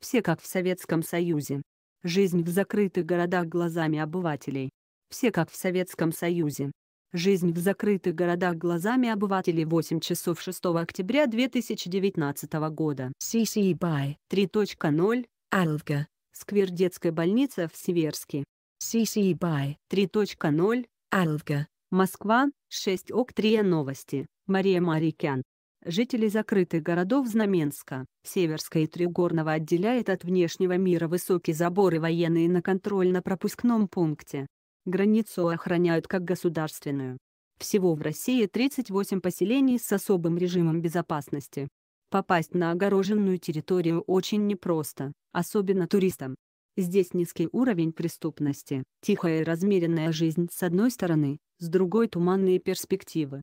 Все как в Советском Союзе. Жизнь в закрытых городах глазами обывателей. Все как в Советском Союзе. Жизнь в закрытых городах глазами обывателей 8 часов 6 октября 2019 года. CC BY 3.0 Алвга. Сквер детской больницы в Северске. CC BY 3.0 Алвга. Москва, 6 октября новости. Мария Марикян жителей закрытых городов Знаменска, Северска и Тригорного отделяет от внешнего мира высокий забор и военные на контрольно-пропускном пункте. Границу охраняют как государственную. Всего в России 38 поселений с особым режимом безопасности. Попасть на огороженную территорию очень непросто, особенно туристам. Здесь низкий уровень преступности, тихая и размеренная жизнь с одной стороны, с другой туманные перспективы.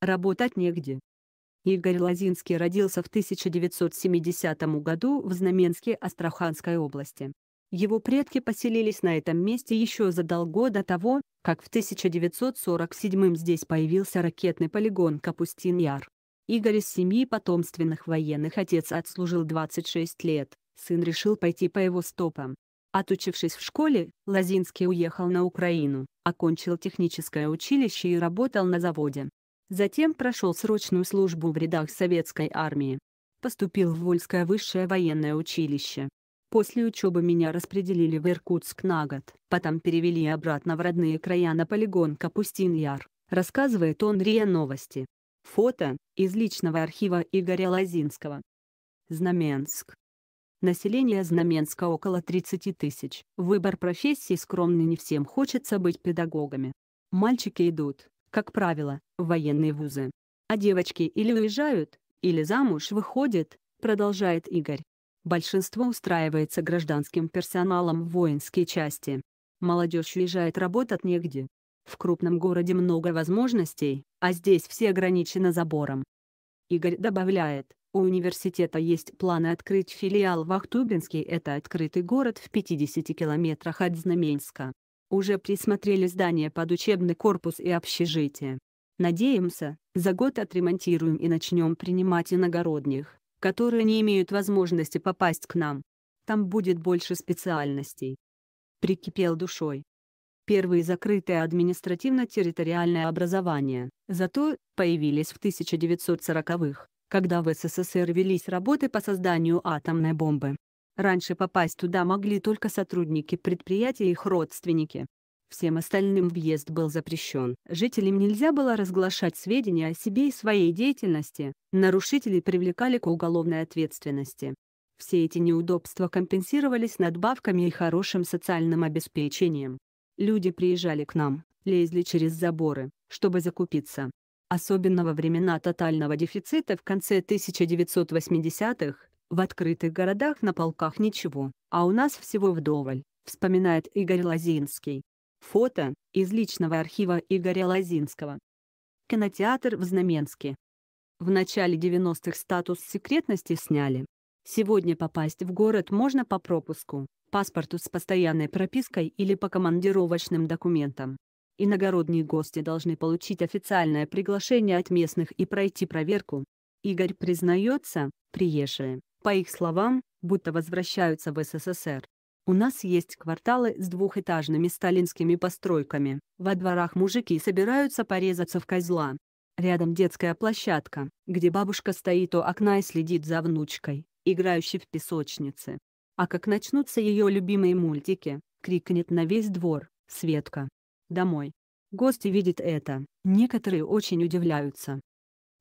Работать негде, Игорь Лозинский родился в 1970 году в Знаменске Астраханской области. Его предки поселились на этом месте еще задолго до того, как в 1947 здесь появился ракетный полигон Капустин-Яр. Игорь из семьи потомственных военных отец отслужил 26 лет, сын решил пойти по его стопам. Отучившись в школе, Лозинский уехал на Украину, окончил техническое училище и работал на заводе. Затем прошел срочную службу в рядах советской армии. Поступил в Вольское высшее военное училище. После учебы меня распределили в Иркутск на год. Потом перевели обратно в родные края на полигон Капустин-Яр, рассказывает он РИА Новости. Фото из личного архива Игоря Лозинского. Знаменск. Население Знаменска около 30 тысяч. Выбор профессии скромный не всем хочется быть педагогами. Мальчики идут, как правило, в военные вузы. А девочки или уезжают, или замуж выходят, продолжает Игорь. Большинство устраивается гражданским персоналом в воинские части. Молодежь уезжает работать негде. В крупном городе много возможностей, а здесь все ограничено забором. Игорь добавляет, у университета есть планы открыть филиал в Ахтубинске, это открытый город в 50 километрах от Знаменска уже присмотрели здание под учебный корпус и общежитие. Надеемся, за год отремонтируем и начнем принимать иногородних, которые не имеют возможности попасть к нам. Там будет больше специальностей. Прикипел душой. Первые закрытые административно-территориальное образование, зато, появились в 1940-х, когда в СССР велись работы по созданию атомной бомбы. Раньше попасть туда могли только сотрудники предприятия и их родственники. Всем остальным въезд был запрещен. Жителям нельзя было разглашать сведения о себе и своей деятельности. Нарушителей привлекали к уголовной ответственности. Все эти неудобства компенсировались надбавками и хорошим социальным обеспечением. Люди приезжали к нам, лезли через заборы, чтобы закупиться. Особенно во времена тотального дефицита в конце 1980-х, в открытых городах на полках ничего, а у нас всего вдоволь, вспоминает Игорь Лозинский. Фото из личного архива Игоря Лозинского. Кинотеатр в Знаменске. В начале 90-х статус секретности сняли. Сегодня попасть в город можно по пропуску, паспорту с постоянной пропиской или по командировочным документам. Иногородние гости должны получить официальное приглашение от местных и пройти проверку. Игорь признается, приезжие, по их словам, будто возвращаются в СССР. У нас есть кварталы с двухэтажными сталинскими постройками. Во дворах мужики собираются порезаться в козла. Рядом детская площадка, где бабушка стоит у окна и следит за внучкой, играющей в песочнице. А как начнутся ее любимые мультики, крикнет на весь двор «Светка! Домой!». Гости видят это, некоторые очень удивляются.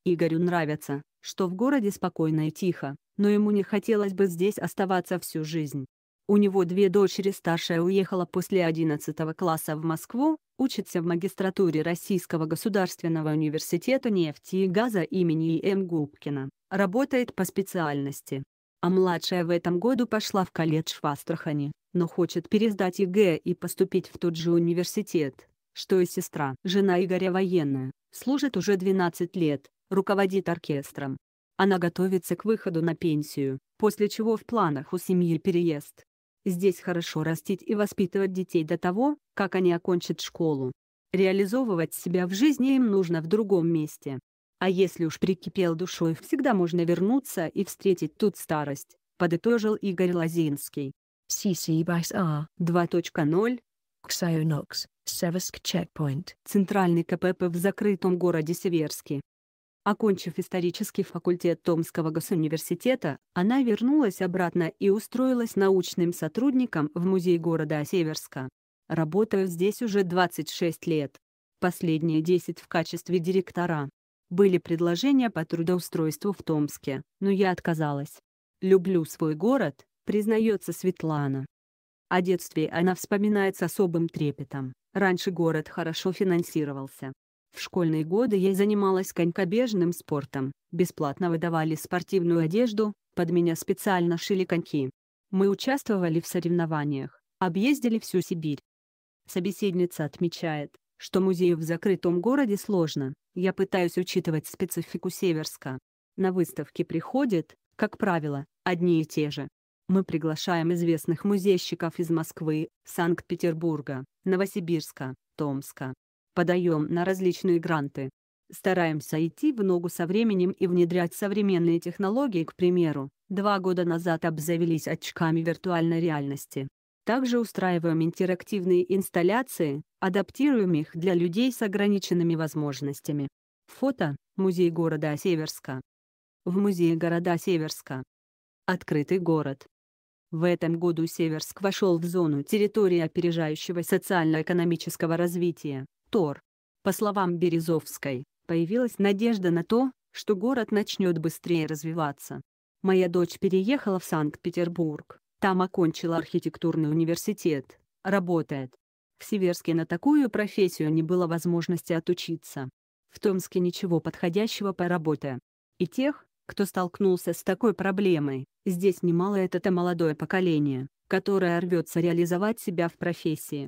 Игорю нравится, что в городе спокойно и тихо, но ему не хотелось бы здесь оставаться всю жизнь. У него две дочери старшая уехала после 11 класса в Москву, учится в магистратуре Российского государственного университета нефти и газа имени Е.М. Губкина, работает по специальности. А младшая в этом году пошла в колледж в Астрахани, но хочет пересдать ЕГЭ и поступить в тот же университет, что и сестра. Жена Игоря военная, служит уже 12 лет, руководит оркестром, она готовится к выходу на пенсию, после чего в планах у семьи переезд. Здесь хорошо растить и воспитывать детей до того, как они окончат школу. Реализовывать себя в жизни им нужно в другом месте. А если уж прикипел душой, всегда можно вернуться и встретить тут старость, подытожил Игорь Лозинский. CC by R 2.0 Ксайонокс, Северск Чекпоинт. Центральный КПП в закрытом городе Северске. Окончив исторический факультет Томского госуниверситета, она вернулась обратно и устроилась научным сотрудником в музей города Северска. Работаю здесь уже 26 лет. Последние 10 в качестве директора. Были предложения по трудоустройству в Томске, но я отказалась. «Люблю свой город», признается Светлана. О детстве она вспоминает с особым трепетом. Раньше город хорошо финансировался. В школьные годы я занималась конькобежным спортом, бесплатно выдавали спортивную одежду, под меня специально шили коньки. Мы участвовали в соревнованиях, объездили всю Сибирь. Собеседница отмечает, что музею в закрытом городе сложно, я пытаюсь учитывать специфику Северска. На выставки приходят, как правило, одни и те же. Мы приглашаем известных музейщиков из Москвы, Санкт-Петербурга, Новосибирска, Томска, подаем на различные гранты. Стараемся идти в ногу со временем и внедрять современные технологии, к примеру, два года назад обзавелись очками виртуальной реальности. Также устраиваем интерактивные инсталляции, адаптируем их для людей с ограниченными возможностями. Фото – Музей города Северска. В Музее города Северска. Открытый город. В этом году Северск вошел в зону территории опережающего социально-экономического развития, Тор. По словам Березовской, появилась надежда на то, что город начнет быстрее развиваться. Моя дочь переехала в Санкт-Петербург, там окончила архитектурный университет, работает. В Северске на такую профессию не было возможности отучиться. В Томске ничего подходящего по работе. И тех, кто столкнулся с такой проблемой, здесь немало это молодое поколение, которое рвется реализовать себя в профессии.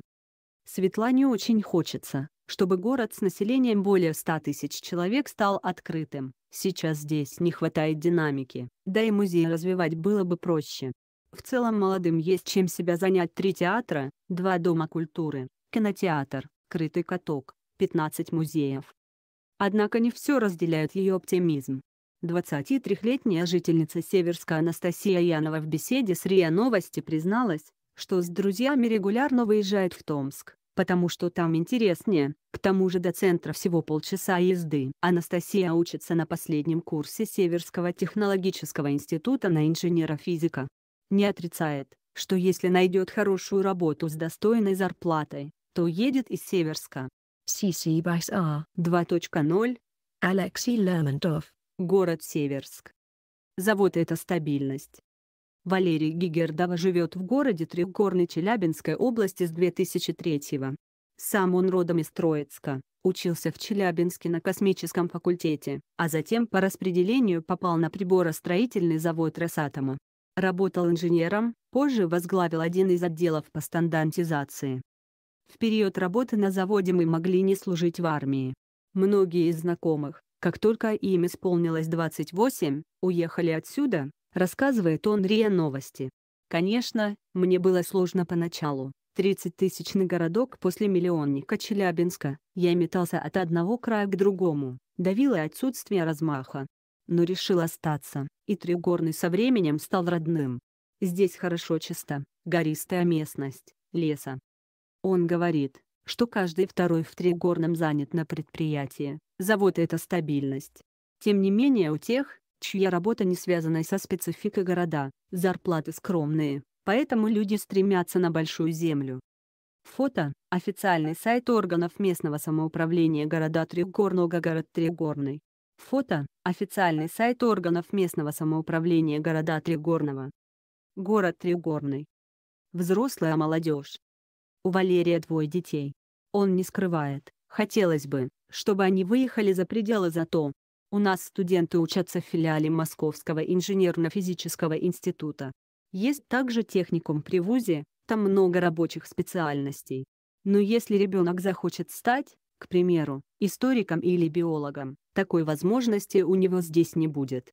Светлане очень хочется, чтобы город с населением более 100 тысяч человек стал открытым. Сейчас здесь не хватает динамики, да и музей развивать было бы проще. В целом молодым есть чем себя занять три театра, два дома культуры, кинотеатр, крытый каток, 15 музеев. Однако не все разделяют ее оптимизм. 23-летняя жительница Северска Анастасия Янова в беседе с РИА Новости призналась, что с друзьями регулярно выезжает в Томск потому что там интереснее. К тому же до центра всего полчаса езды. Анастасия учится на последнем курсе Северского технологического института на инженера-физика. Не отрицает, что если найдет хорошую работу с достойной зарплатой, то едет из Северска. CC Байс R 2.0 Алексей Лермонтов Город Северск. Завод – это стабильность, Валерий Гигердова живет в городе Трехгорной Челябинской области с 2003 -го. Сам он родом из Троицка, учился в Челябинске на космическом факультете, а затем по распределению попал на приборостроительный завод «Росатома». Работал инженером, позже возглавил один из отделов по стандартизации. В период работы на заводе мы могли не служить в армии. Многие из знакомых, как только им исполнилось 28, уехали отсюда, Рассказывает он РИА Новости. Конечно, мне было сложно поначалу. 30-тысячный городок после миллионника Челябинска, я метался от одного края к другому, давило отсутствие размаха. Но решил остаться, и Тригорный со временем стал родным. Здесь хорошо чисто, гористая местность, леса. Он говорит, что каждый второй в Тригорном занят на предприятии, завод — это стабильность. Тем не менее у тех, чья работа не связана со спецификой города, зарплаты скромные, поэтому люди стремятся на большую землю. Фото – официальный сайт органов местного самоуправления города Тригорного город Тригорный. Фото – официальный сайт органов местного самоуправления города Тригорного. Город Тригорный. Взрослая молодежь. У Валерия двое детей. Он не скрывает, хотелось бы, чтобы они выехали за пределы зато, у нас студенты учатся в филиале Московского инженерно-физического института. Есть также техникум при ВУЗе, там много рабочих специальностей. Но если ребенок захочет стать, к примеру, историком или биологом, такой возможности у него здесь не будет.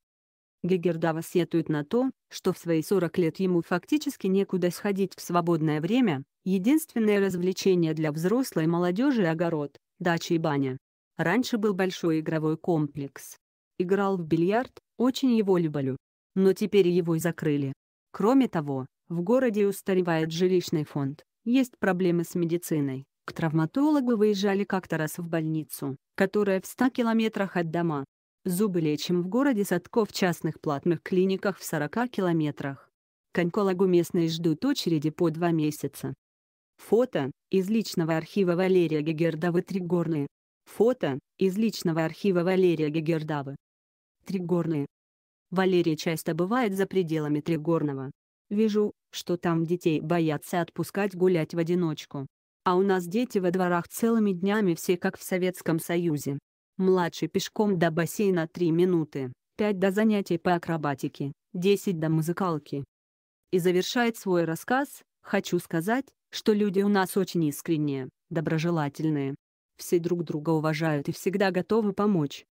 Гегердава сетует на то, что в свои 40 лет ему фактически некуда сходить в свободное время, единственное развлечение для взрослой молодежи – огород, дача и баня. Раньше был большой игровой комплекс. Играл в бильярд, очень его люблю. Но теперь его закрыли. Кроме того, в городе устаревает жилищный фонд, есть проблемы с медициной. К травматологу выезжали как-то раз в больницу, которая в 100 километрах от дома. Зубы лечим в городе Садко в частных платных клиниках в 40 километрах. К онкологу местные ждут очереди по два месяца. Фото из личного архива Валерия Гегерда Тригорные. Фото из личного архива Валерия Гегердавы. Тригорные. Валерия часто бывает за пределами Тригорного. Вижу, что там детей боятся отпускать гулять в одиночку. А у нас дети во дворах целыми днями все как в Советском Союзе. Младший пешком до бассейна 3 минуты, 5 до занятий по акробатике, 10 до музыкалки. И завершает свой рассказ, хочу сказать, что люди у нас очень искренние, доброжелательные, все друг друга уважают и всегда готовы помочь.